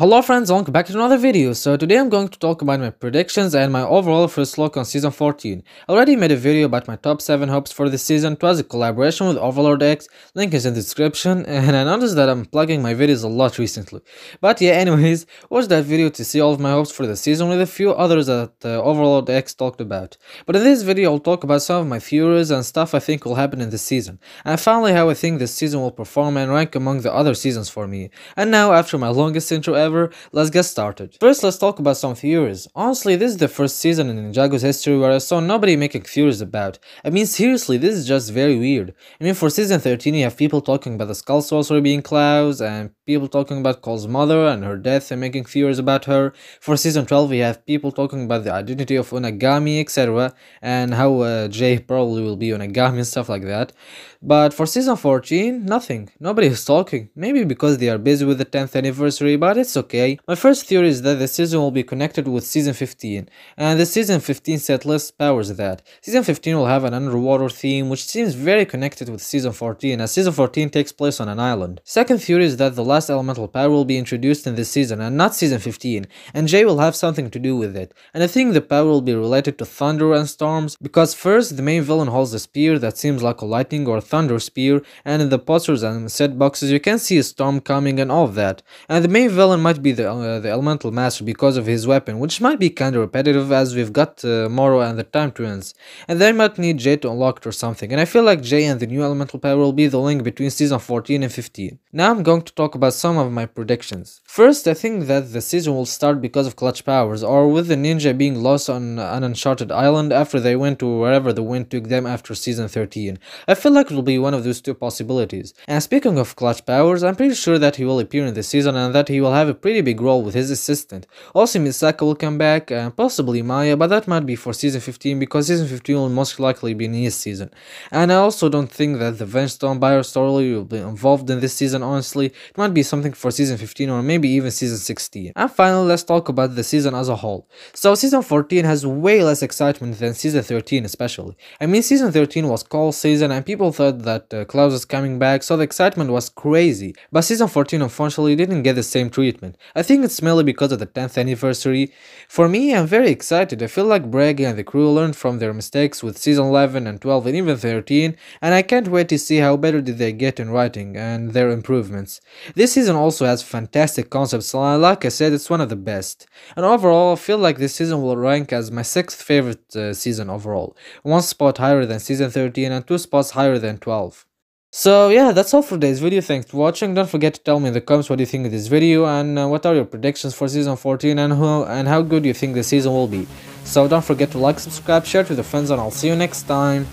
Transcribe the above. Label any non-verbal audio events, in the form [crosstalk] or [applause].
Hello friends, welcome back to another video. So today I'm going to talk about my predictions and my overall first look on season 14. I already made a video about my top 7 hopes for this season, it was a collaboration with Overlord X, link is in the description, [laughs] and I noticed that I'm plugging my videos a lot recently. But yeah, anyways, watch that video to see all of my hopes for the season with a few others that uh, Overlord X talked about. But in this video I'll talk about some of my theories and stuff I think will happen in this season, and finally how I think this season will perform and rank among the other seasons for me. And now after my longest intro ever, however, let's get started. First, let's talk about some theories. Honestly, this is the first season in Ninjago's history where I saw nobody making theories about. I mean, seriously, this is just very weird. I mean, for season 13, you have people talking about the Skull Sorcerer being Klaus, and people talking about Cole's mother and her death and making theories about her. For season 12, you have people talking about the identity of Unagami, etc., and how uh, Jay probably will be Unagami and stuff like that. But for season 14, nothing. Nobody is talking. Maybe because they are busy with the 10th anniversary, but it's okay. My first theory is that the season will be connected with season 15, and the season 15 set list powers that. Season 15 will have an underwater theme, which seems very connected with season 14, as season 14 takes place on an island. Second theory is that the last elemental power will be introduced in this season, and not season 15, and Jay will have something to do with it. And I think the power will be related to thunder and storms, because first the main villain holds a spear that seems like a lightning or thunder spear, and in the posters and set boxes you can see a storm coming and all of that. And the main villain might might be the uh, the elemental master because of his weapon, which might be kinda repetitive as we've got uh, Moro and the Time Twins, and they might need Jay to unlock it or something, and I feel like Jay and the new elemental pair will be the link between season 14 and 15. Now I'm going to talk about some of my predictions. First, I think that the season will start because of clutch powers, or with the ninja being lost on an uncharted island after they went to wherever the wind took them after season 13. I feel like it will be one of those two possibilities. And speaking of clutch powers, I'm pretty sure that he will appear in the season and that he will have a pretty big role with his assistant. Also, Misaka will come back, uh, possibly Maya, but that might be for season 15 because season 15 will most likely be Nia's season. And I also don't think that the Venstone Buyer story will be involved in this season, honestly. It might be something for season 15 or maybe even season 16. And finally, let's talk about the season as a whole. So, season 14 has way less excitement than season 13, especially. I mean, season 13 was call season, and people thought that uh, Klaus is coming back, so the excitement was crazy. But season 14 unfortunately didn't get the same treatment statement. I think it's mainly because of the 10th anniversary. For me, I'm very excited. I feel like Braggy and the crew learned from their mistakes with season 11 and 12 and even 13, and I can't wait to see how better did they get in writing and their improvements. This season also has fantastic concepts, and like I said, it's one of the best. And overall, I feel like this season will rank as my sixth favorite uh, season overall, one spot higher than season 13 and two spots higher than 12. So yeah, that's all for today's video. Thanks for watching. Don't forget to tell me in the comments what you think of this video and uh, what are your predictions for season 14 and how and how good you think the season will be. So don't forget to like, subscribe, share to the friends, and I'll see you next time.